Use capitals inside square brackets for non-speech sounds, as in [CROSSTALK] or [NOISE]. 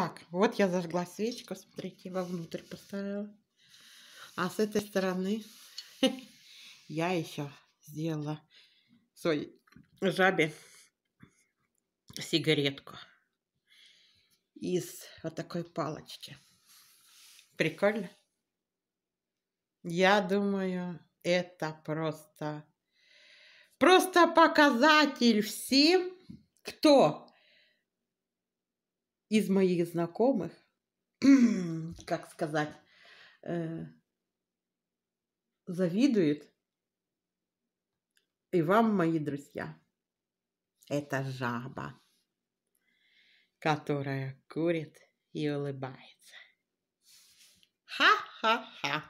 Так, вот я зажгла свечку, смотрите, вовнутрь поставила. А с этой стороны [LAUGHS] я еще сделала своей жабе сигаретку из вот такой палочки. Прикольно? Я думаю, это просто, просто показатель всем, кто из моих знакомых, [CLEARS THROAT] как сказать, э, завидует и вам, мои друзья. Это жаба, которая курит и улыбается. Ха-ха-ха.